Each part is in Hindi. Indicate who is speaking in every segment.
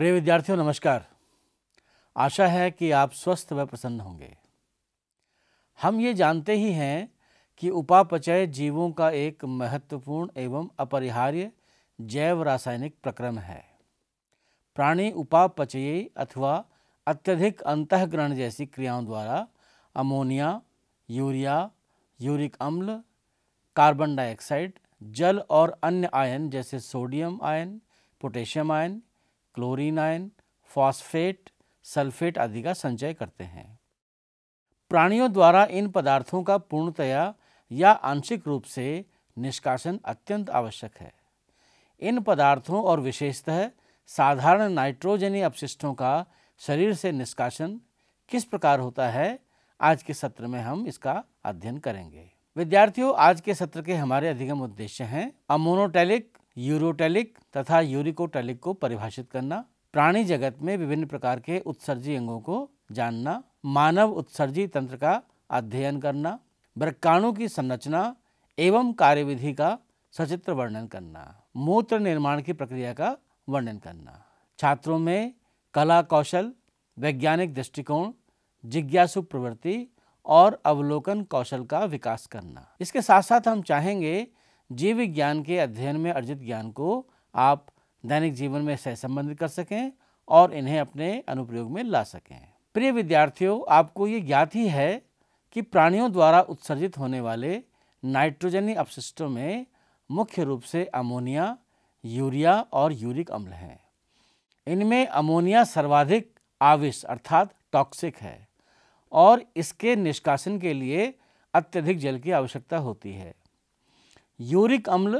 Speaker 1: प्रिय विद्यार्थियों नमस्कार आशा है कि आप स्वस्थ व प्रसन्न होंगे हम ये जानते ही हैं कि उपापचय जीवों का एक महत्वपूर्ण एवं अपरिहार्य जैव रासायनिक प्रक्रम है प्राणी उपापचयी अथवा अत्यधिक अंतग्रहण जैसी क्रियाओं द्वारा अमोनिया यूरिया यूरिक अम्ल कार्बन डाइऑक्साइड जल और अन्य आयन जैसे sodium ion potassium ion chlorine ion phosphate sulphate आदि का संचय करते हैं प्राणियों द्वारा इन पदार्थों का पूर्णतया या आंशिक रूप से निष्कासन अत्यंत आवश्यक है इन पदार्थों और विशेषतः साधारण नाइट्रोजनी अपशिष्टों का शरीर से निष्कासन किस प्रकार होता है आज के सत्र में हम इसका अध्ययन करेंगे विद्यार्थियों आज के सत्र के हमारे अधिगम उद्देश्य हैं अमोनोटेलिक यूरोटेलिक तथा यूरिकोटेलिक को परिभाषित करना प्राणी जगत में विभिन्न प्रकार के उत्सर्जी अंगों को जानना मानव उत्सर्जी तंत्र का अध्ययन करना वृक्काणु की संरचना एवं कार्यविधि का सचित्र वर्णन करना मूत्र निर्माण की प्रक्रिया का वर्णन करना छात्रों में कला कौशल वैज्ञानिक दृष्टिकोण जिज्ञासु प्रवृत्ति और अवलोकन कौशल का विकास करना इसके साथ साथ हम चाहेंगे जीव विज्ञान के अध्ययन में अर्जित ज्ञान को आप दैनिक जीवन में सहसंबंधित कर सकें और इन्हें अपने अनुप्रयोग में ला सकें प्रिय विद्यार्थियों आपको ये ज्ञात ही है कि प्राणियों द्वारा उत्सर्जित होने वाले नाइट्रोजनी अपशिष्टों में मुख्य रूप से अमोनिया यूरिया और यूरिक अम्ल हैं इनमें अमोनिया सर्वाधिक आविश अर्थात टॉक्सिक है और इसके निष्कासन के लिए अत्यधिक जल की आवश्यकता होती है यूरिक अम्ल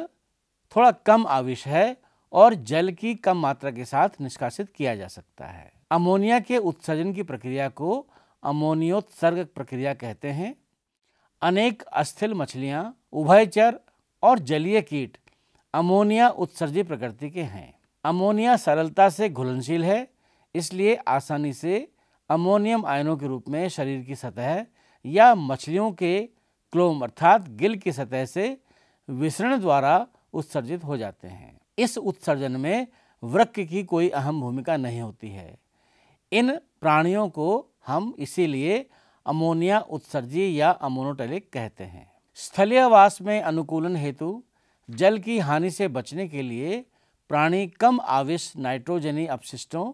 Speaker 1: थोड़ा कम आविश है और जल की कम मात्रा के साथ निष्कासित किया जा सकता है अमोनिया के उत्सर्जन की प्रक्रिया को अमोनियोत्सर्ग प्रक्रिया कहते हैं अनेक अस्थिल मछलियाँ उभयचर और जलीय कीट अमोनिया उत्सर्जी प्रकृति के हैं अमोनिया सरलता से घुलनशील है इसलिए आसानी से अमोनियम आयनों के रूप में शरीर की सतह या मछलियों के क्लोम अर्थात गिल की सतह से विसरण द्वारा उत्सर्जित हो जाते हैं इस उत्सर्जन में वृक्क की कोई अहम भूमिका नहीं होती है इन प्राणियों को हम इसीलिए अमोनिया उत्सर्जी या अमोनोटेलिक कहते हैं स्थलीयवास में अनुकूलन हेतु जल की हानि से बचने के लिए प्राणी कम आवेश नाइट्रोजनी अपशिष्टों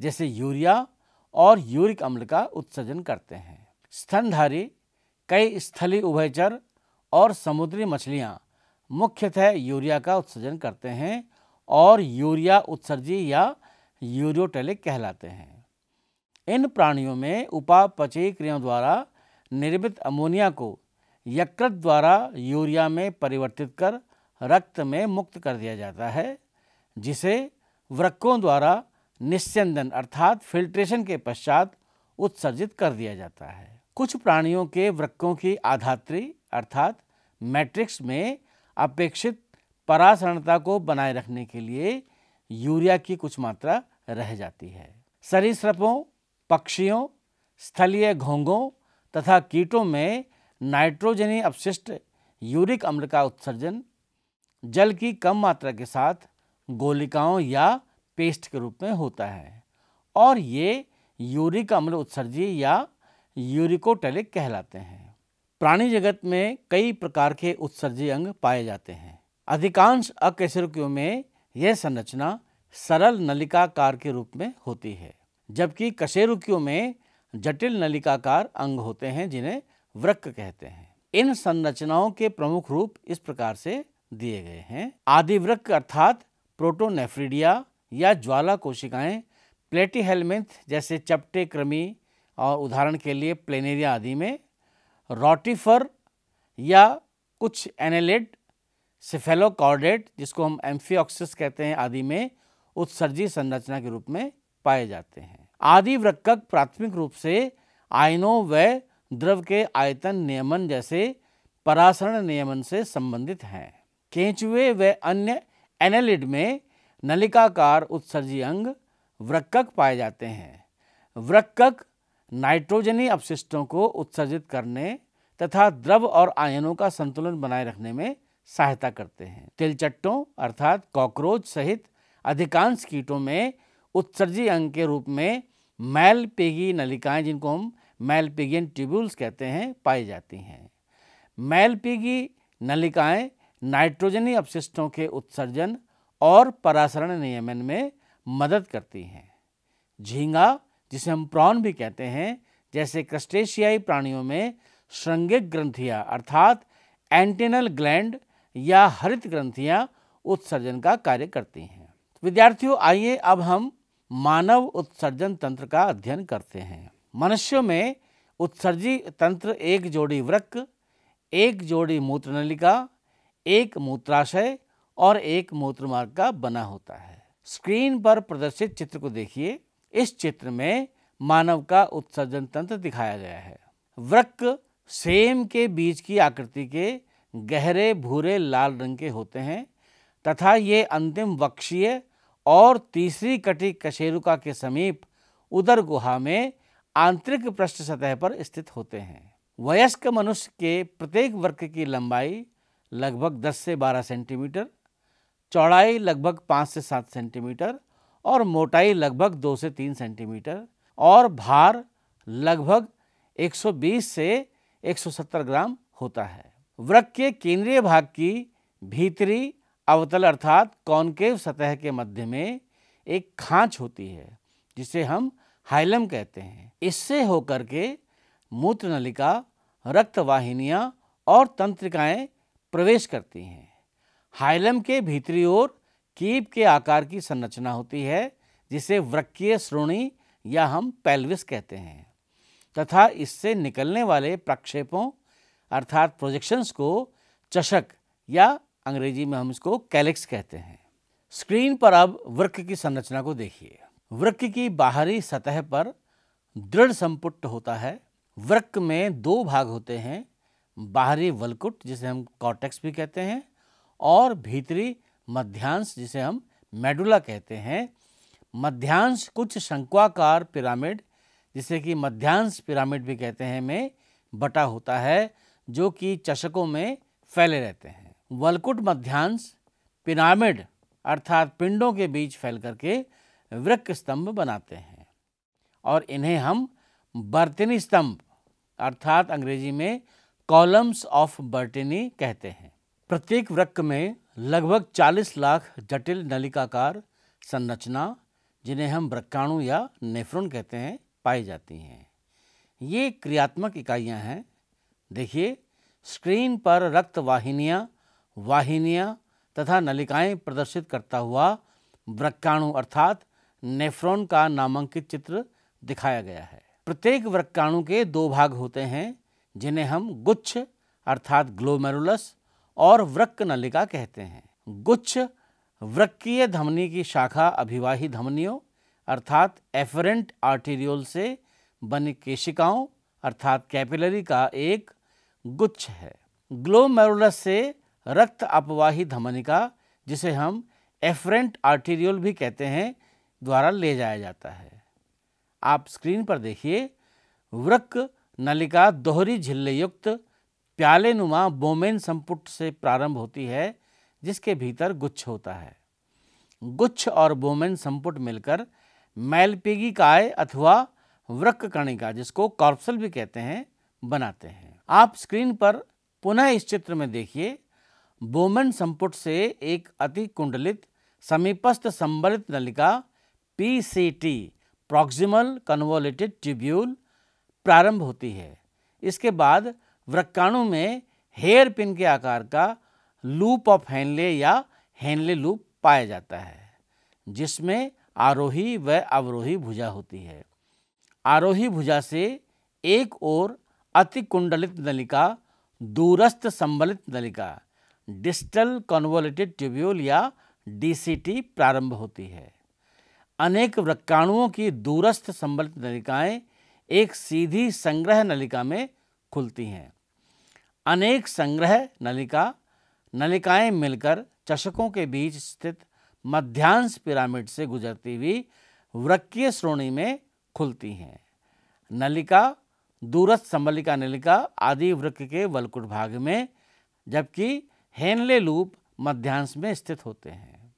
Speaker 1: जैसे यूरिया और यूरिक अम्ल का उत्सर्जन करते हैं स्तनधारी कई स्थलीय उभयचर और समुद्री मछलियाँ मुख्यतः यूरिया का उत्सर्जन करते हैं और यूरिया उत्सर्जी या यूरियोटेलिक कहलाते हैं इन प्राणियों में उपापचयी क्रियाओं द्वारा निर्मित अमोनिया को यकृत द्वारा यूरिया में परिवर्तित कर रक्त में मुक्त कर दिया जाता है जिसे वृक्कों द्वारा निस्यंदन अर्थात फिल्ट्रेशन के पश्चात उत्सर्जित कर दिया जाता है कुछ प्राणियों के वृक्कों की आधात्री अर्थात मैट्रिक्स में अपेक्षित परासरणता को बनाए रखने के लिए यूरिया की कुछ मात्रा रह जाती है सरीसृपों पक्षियों स्थलीय घोंगों तथा कीटों में नाइट्रोजनी अपशिष्ट यूरिक अम्ल का उत्सर्जन जल की कम मात्रा के साथ गोलिकाओं या पेस्ट के रूप में होता है और ये यूरिक अम्ल उत्सर्जी या यूरिकोटेलिक कहलाते हैं प्राणी जगत में कई प्रकार के उत्सर्जी अंग पाए जाते हैं अधिकांश अकेशरुकियों में यह संरचना सरल नलिकाकार के रूप में होती है जबकि कशेरुकियों में जटिल नलिकाकार अंग होते हैं जिन्हें वृक्क कहते हैं इन संरचनाओं के प्रमुख रूप इस प्रकार से दिए गए हैं आदिवृक्क अर्थात प्रोटोनेफ्रीडिया या ज्वाला कोशिकाएं प्लेटीहेलमिंथ जैसे चपटे क्रमी और उदाहरण के लिए प्लेनेरिया आदि में रोटिफर या कुछ एनेलेड सिफेलोकॉर्डेट जिसको हम एम्फीऑक्सिस कहते हैं आदि में उत्सर्जी संरचना के रूप में पाए जाते हैं आदि वृक्क प्राथमिक रूप से आयनों व द्रव के आयतन नियमन जैसे परासरण नियमन से संबंधित हैं केंचुए व अन्य एनेलिड में नलिकाकार उत्सर्जी अंग वृक्क पाए जाते हैं वृक्क नाइट्रोजनी अपशिष्टों को उत्सर्जित करने तथा द्रव और आयनों का संतुलन बनाए रखने में सहायता करते हैं तिलचट्टों अर्थात कॉकरोच सहित अधिकांश कीटों में उत्सर्जी अंग के रूप में मैल पेगी नलिकाएं जिनको हम पेगियन ट्यूब्यूल्स कहते हैं पाई जाती हैं पेगी नलिकाएं नाइट्रोजनी अपशिष्टों के उत्सर्जन और परासरण नियमन में मदद करती हैं झींगा जिसे हम प्रॉन भी कहते हैं जैसे क्रस्टेशियाई प्राणियों में श्रृंगिक ग्रंथियां अर्थात एंटेनल ग्लैंड या हरित ग्रंथियां उत्सर्जन का कार्य करती हैं विद्यार्थियों आइए अब हम मानव उत्सर्जन तंत्र का अध्ययन करते हैं मनुष्यों में उत्सर्जी तंत्र एक जोड़ी वृक्क एक जोड़ी मूत्र नलिका एक मूत्राशय और एक मूत्रमार्ग का बना होता है स्क्रीन पर प्रदर्शित चित्र को देखिए इस चित्र में मानव का उत्सर्जन तंत्र दिखाया गया है वृक्क सेम के बीज की आकृति के गहरे भूरे लाल रंग के होते हैं तथा ये अंतिम वक्षीय और तीसरी कटी कशेरुका के समीप उदर गुहा में आंतरिक पृष्ठ सतह पर स्थित होते हैं वयस्क मनुष्य के प्रत्येक वर्ग की लंबाई लगभग 10 से 12 सेंटीमीटर चौड़ाई लगभग 5 से 7 सेंटीमीटर और मोटाई लगभग दो से तीन सेंटीमीटर और भार लगभग 120 से 170 ग्राम होता है वृक्ष के केंद्रीय भाग की भीतरी अवतल अर्थात कॉनकेव सतह के मध्य में एक खांच होती है जिसे हम हाइलम कहते हैं इससे होकर के मूत्र नलिका रक्त वाहिनियाँ और तंत्रिकाएँ प्रवेश करती हैं हाइलम के भीतरी ओर कीप के आकार की संरचना होती है जिसे वृक्कीय श्रोणी या हम पेल्विस कहते हैं तथा इससे निकलने वाले प्रक्षेपों अर्थात प्रोजेक्शंस को चषक या अंग्रेजी में हम इसको कैलिक्स कहते हैं स्क्रीन पर अब वृक्क की संरचना को देखिए वृक्क की बाहरी सतह पर दृढ़ संपुट होता है वृक्क में दो भाग होते हैं बाहरी वलकुट जिसे हम कॉटेक्स भी कहते हैं और भीतरी मध्यांश जिसे हम मेडुला कहते हैं मध्यांश कुछ शंक्वाकार पिरामिड जिसे कि मध्यांश पिरामिड भी कहते हैं में बटा होता है जो कि चषकों में फैले रहते हैं वलकुट मध्यांश पिरामिड अर्थात पिंडों के बीच फैल करके वृक्ष स्तंभ बनाते हैं और इन्हें हम बर्तनी स्तंभ अर्थात अंग्रेजी में कॉलम्स ऑफ बर्टिनी कहते हैं प्रत्येक वृक्ष में लगभग 40 लाख जटिल नलिकाकार संरचना जिन्हें हम वृक्काणु या नेफ्रोन कहते हैं पाई जाती हैं ये क्रियात्मक इकाइयां हैं देखिए स्क्रीन पर रक्त वाहिनियाँ वाहिनियाँ तथा नलिकाएं प्रदर्शित करता हुआ वृक्काणु अर्थात नेफ्रोन का नामांकित चित्र दिखाया गया है प्रत्येक वृक्काणु के दो भाग होते हैं जिन्हें हम गुच्छ अर्थात ग्लोमेरुलस और वृक्क नलिका कहते हैं गुच्छ वृक्कीय धमनी की शाखा अभिवाही धमनियों अर्थात एफरेंट आर्टेरियोल से बनी केशिकाओं अर्थात कैपिलरी का एक गुच्छ है ग्लोमेरुलस से रक्त अपवाही धमनिका जिसे हम एफरेंट आर्टेरियोल भी कहते हैं द्वारा ले जाया जाता है आप स्क्रीन पर देखिए वृक्क नलिका दोहरी झिल्ले युक्त प्याले नुमा बोमेन संपुट से प्रारंभ होती है जिसके भीतर गुच्छ होता है गुच्छ और बोमेन संपुट मिलकर मैलपेगी काय अथवा वृक्क कणिका जिसको कॉर्पसल भी कहते हैं बनाते हैं आप स्क्रीन पर पुनः इस चित्र में देखिए बोमेन संपुट से एक अति कुंडलित समीपस्थ संबलित नलिका P C T proximal convoluted tubule प्रारंभ होती है इसके बाद वृक्काणु में हेयर पिन के आकार का लूप ऑफ हैनले या हैनले लूप पाया जाता है जिसमें आरोही व अवरोही भुजा होती है आरोही भुजा से एक ओर अति कुंडलित नलिका दूरस्थ संबलित नलिका डिस्टल कॉन्वोलेटेड ट्यूब्यूल या डीसीटी प्रारंभ होती है अनेक वृक्काणुओं की दूरस्थ संबलित नलिकाएं एक सीधी संग्रह नलिका में खुलती हैं अनेक संग्रह नलिका नलिकाएं मिलकर चषकों के बीच स्थित मध्यांश पिरामिड से गुजरती हुई वृक्कीय श्रोणी में खुलती हैं नलिका दूरस्थ संबलिका नलिका आदि वृक्ष के वलकुट भाग में जबकि हेनले लूप मध्यांश में स्थित होते हैं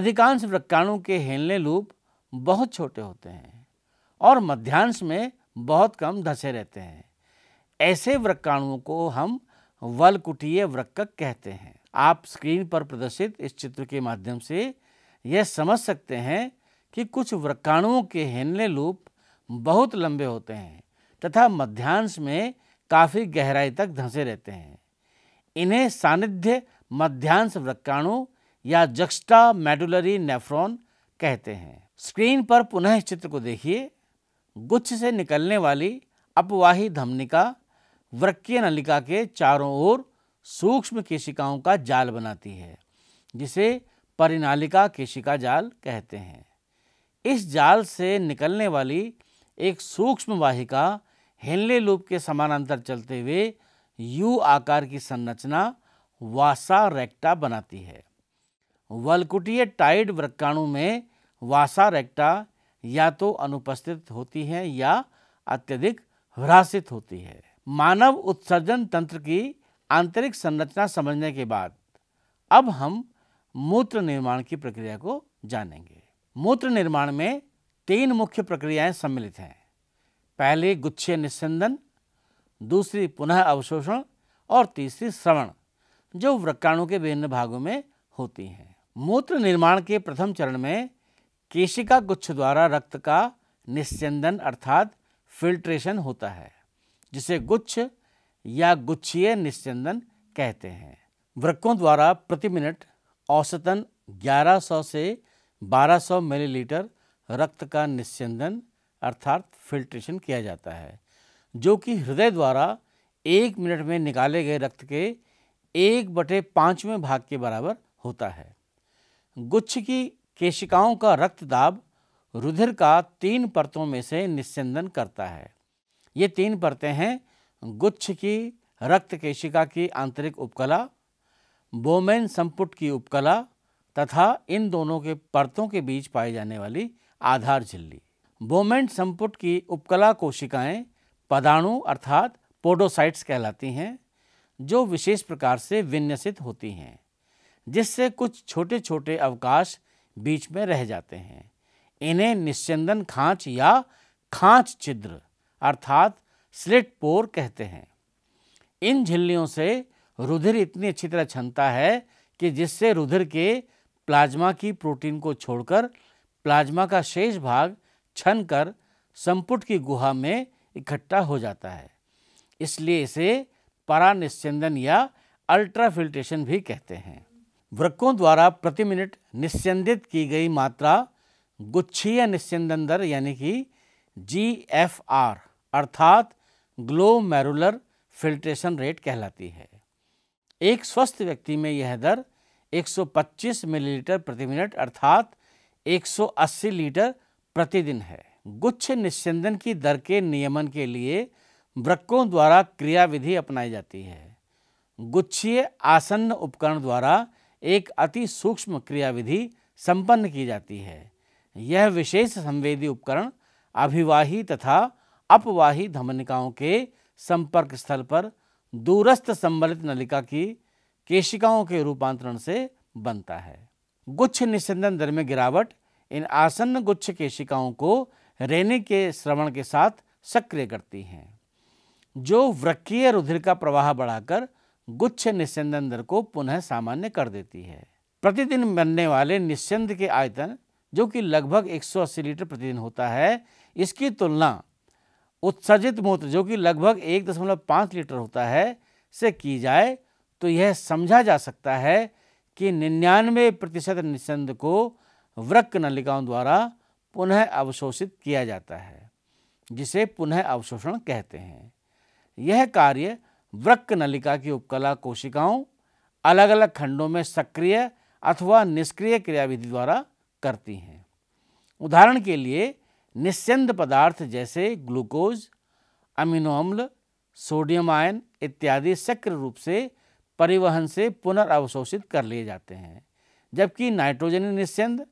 Speaker 1: अधिकांश वृक्काणु के हेनले लूप बहुत छोटे होते हैं और मध्यांश में बहुत कम धसे रहते हैं ऐसे वृक्काणुओं को हम वलकुटीय वृक्क कहते हैं आप स्क्रीन पर प्रदर्शित इस चित्र के माध्यम से यह समझ सकते हैं कि कुछ वृक्काणुओं के हेनले लूप बहुत लंबे होते हैं तथा मध्यांश में काफ़ी गहराई तक धंसे रहते हैं इन्हें सानिध्य मध्यांश वृक्काणु या जक्स्टा मेडुलरी नेफ्रॉन कहते हैं स्क्रीन पर पुनः चित्र को देखिए गुच्छ से निकलने वाली अपवाही धमनिका वृक्कीय नलिका के चारों ओर सूक्ष्म केशिकाओं का जाल बनाती है जिसे परिनालिका केशिका जाल कहते हैं इस जाल से निकलने वाली एक सूक्ष्म वाहिका हेनले लूप के समानांतर चलते हुए यू आकार की संरचना वासा रेक्टा बनाती है वलकुटीय टाइड वृक्काणु में वासा रेक्टा या तो अनुपस्थित होती हैं या अत्यधिक ह्रासित होती है मानव उत्सर्जन तंत्र की आंतरिक संरचना समझने के बाद अब हम मूत्र निर्माण की प्रक्रिया को जानेंगे मूत्र निर्माण में तीन मुख्य प्रक्रियाएं सम्मिलित हैं पहली गुच्छे निस्संदन दूसरी पुनः अवशोषण और तीसरी श्रवण जो वृक्काणु के विभिन्न भागों में होती हैं मूत्र निर्माण के प्रथम चरण में केशिका गुच्छ द्वारा रक्त का निस्संदन अर्थात फिल्ट्रेशन होता है जिसे गुच्छ या गुच्छीय निस्चंदन कहते हैं वृक्कों द्वारा प्रति मिनट औसतन 1100 से 1200 मिलीलीटर रक्त का निश्चंदन अर्थात फिल्ट्रेशन किया जाता है जो कि हृदय द्वारा एक मिनट में निकाले गए रक्त के एक बटे पाँचवें भाग के बराबर होता है गुच्छ की केशिकाओं का रक्तदाब रुधिर का तीन परतों में से निश्चंदन करता है ये तीन परतें हैं गुच्छ की रक्त केशिका की आंतरिक उपकला बोमेन संपुट की उपकला तथा इन दोनों के परतों के बीच पाई जाने वाली आधार झिल्ली बोमेन संपुट की उपकला कोशिकाएं पदाणु अर्थात पोडोसाइट्स कहलाती हैं जो विशेष प्रकार से विन्यसित होती हैं जिससे कुछ छोटे छोटे अवकाश बीच में रह जाते हैं इन्हें निश्चंदन खांच या खांच छिद्र अर्थात स्लिट पोर कहते हैं इन झिल्लियों से रुधिर इतनी अच्छी तरह छनता है कि जिससे रुधिर के प्लाज्मा की प्रोटीन को छोड़कर प्लाज्मा का शेष भाग छन कर संपुट की गुहा में इकट्ठा हो जाता है इसलिए इसे परानिश्चंदन या अल्ट्राफिल्ट्रेशन भी कहते हैं वृक्कों द्वारा प्रति मिनट निस्यंदित की गई मात्रा गुच्छीय निस्यंदन दर यानी कि जी एफ आर अर्थात ग्लोमेरुलर फिल्ट्रेशन रेट कहलाती है एक स्वस्थ व्यक्ति में यह दर 125 मिलीलीटर प्रति मिनट अर्थात 180 लीटर प्रतिदिन है गुच्छ निस्यंदन की दर के नियमन के लिए वृक्कों द्वारा क्रियाविधि अपनाई जाती है गुच्छीय आसन्न उपकरण द्वारा एक अति सूक्ष्म क्रियाविधि संपन्न की जाती है यह विशेष संवेदी उपकरण अभिवाही तथा अपवाही धमनिकाओं के संपर्क स्थल पर दूरस्थ संबलित नलिका की केशिकाओं के रूपांतरण से बनता है गुच्छ निस्संदन दर में गिरावट इन आसन्न गुच्छ केशिकाओं को रेने के श्रवण के साथ सक्रिय करती हैं जो वृक्कीय रुधिर का प्रवाह बढ़ाकर गुच्छ निस्संदन दर को पुनः सामान्य कर देती है प्रतिदिन बनने वाले निस्संद के आयतन जो कि लगभग 180 लीटर प्रतिदिन होता है इसकी तुलना उत्सर्जित मूत्र जो कि लगभग एक दशमलव पाँच लीटर होता है से की जाए तो यह समझा जा सकता है कि निन्यानवे प्रतिशत निस्संद को वृक्क नलिकाओं द्वारा पुनः अवशोषित किया जाता है जिसे पुनः अवशोषण कहते हैं यह कार्य वृक्क नलिका की उपकला कोशिकाओं अलग अलग खंडों में सक्रिय अथवा निष्क्रिय क्रियाविधि द्वारा करती हैं उदाहरण के लिए निस्यंद पदार्थ जैसे ग्लूकोज अमीनो अम्ल सोडियम आयन इत्यादि सक्रिय रूप से परिवहन से पुनर्वशोषित कर लिए जाते हैं जबकि नाइट्रोजनी निस्यंद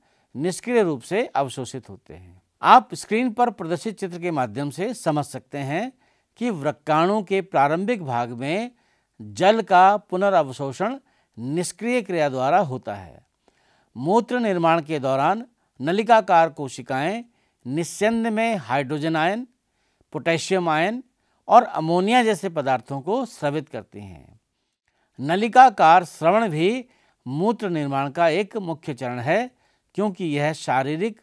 Speaker 1: निष्क्रिय रूप से अवशोषित होते हैं आप स्क्रीन पर प्रदर्शित चित्र के माध्यम से समझ सकते हैं कि वृक्काणु के प्रारंभिक भाग में जल का पुनर्वशोषण निष्क्रिय क्रिया द्वारा होता है मूत्र निर्माण के दौरान नलिकाकार कोशिकाएं निस्यंद में हाइड्रोजन आयन पोटेशियम आयन और अमोनिया जैसे पदार्थों को स्रवित करते हैं नलिकाकार श्रवण भी मूत्र निर्माण का एक मुख्य चरण है क्योंकि यह शारीरिक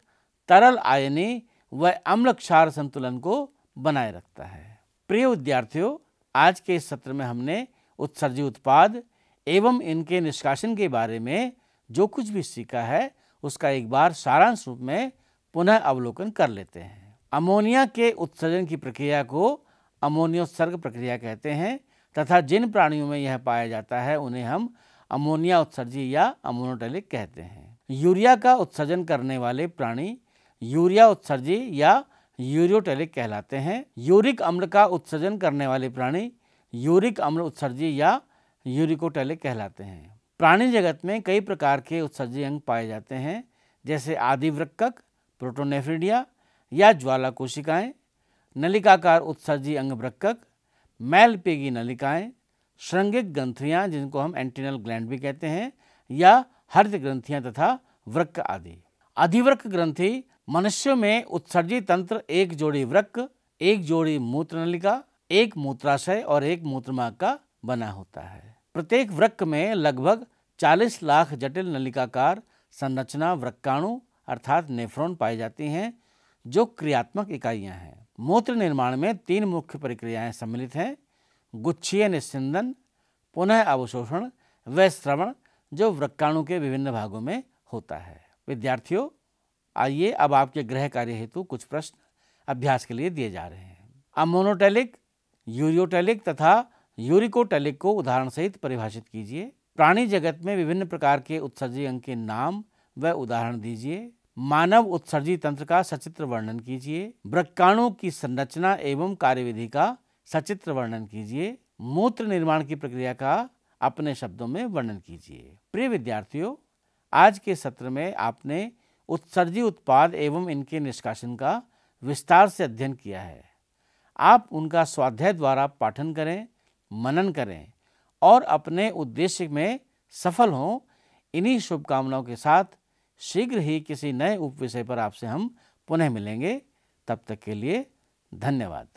Speaker 1: तरल आयनी व अम्ल क्षार संतुलन को बनाए रखता है प्रिय विद्यार्थियों आज के इस सत्र में हमने उत्सर्जी उत्पाद एवं इनके निष्कासन के बारे में जो कुछ भी सीखा है उसका एक बार सारांश रूप में पुनः अवलोकन कर लेते हैं अमोनिया के उत्सर्जन की प्रक्रिया को अमोनियोत्सर्ग प्रक्रिया कहते हैं तथा जिन प्राणियों में यह पाया जाता है उन्हें हम अमोनिया उत्सर्जी या अमोनोटेलिक कहते हैं यूरिया का उत्सर्जन करने वाले प्राणी यूरिया उत्सर्जी या यूरियोटेलिक कहलाते हैं यूरिक अम्ल का उत्सर्जन करने वाले प्राणी यूरिक अम्ल उत्सर्जी या यूरिकोटेलिक कहलाते हैं प्राणी जगत में कई प्रकार के उत्सर्जी अंग पाए जाते हैं जैसे आदिवृक्कक प्रोटोनेफ्रिडिया या ज्वाला कोशिकाएं नलिकाकार उत्सर्जी अंगभ्रक्कक मैलपेगी नलिकाएं श्रृंगिक ग्रंथियाँ जिनको हम एंटीनल ग्लैंड भी कहते हैं या हरित ग्रंथियाँ तथा वृक्क आदि अधिवृक्क ग्रंथि मनुष्यों में उत्सर्जी तंत्र एक जोड़ी वृक्क एक जोड़ी मूत्र नलिका एक मूत्राशय और एक मूत्रमा का बना होता है प्रत्येक वृक्क में लगभग 40 लाख जटिल नलिकाकार संरचना वृक्काणु अर्थात नेफ्रॉन पाई जाती हैं जो क्रियात्मक इकाइयां हैं मूत्र निर्माण में तीन मुख्य प्रक्रियाएं सम्मिलित हैं गुच्छीय निस्संदन पुनः अवशोषण व श्रवण जो वृक्काणु के विभिन्न भागों में होता है विद्यार्थियों आइए अब आपके गृह कार्य हेतु कुछ प्रश्न अभ्यास के लिए दिए जा रहे हैं अमोनोटेलिक यूरियोटेलिक तथा यूरिकोटेलिक को उदाहरण सहित परिभाषित कीजिए प्राणी जगत में विभिन्न प्रकार के उत्सर्जी अंग के नाम व उदाहरण दीजिए मानव उत्सर्जी तंत्र का सचित्र वर्णन कीजिए वृक्काणु की संरचना एवं कार्यविधि का सचित्र वर्णन कीजिए मूत्र निर्माण की प्रक्रिया का अपने शब्दों में वर्णन कीजिए प्रिय विद्यार्थियों आज के सत्र में आपने उत्सर्जी उत्पाद एवं इनके निष्कासन का विस्तार से अध्ययन किया है आप उनका स्वाध्याय द्वारा पाठन करें मनन करें और अपने उद्देश्य में सफल हों इन्हीं शुभकामनाओं के साथ शीघ्र ही किसी नए उपविषय पर आपसे हम पुनः मिलेंगे तब तक के लिए धन्यवाद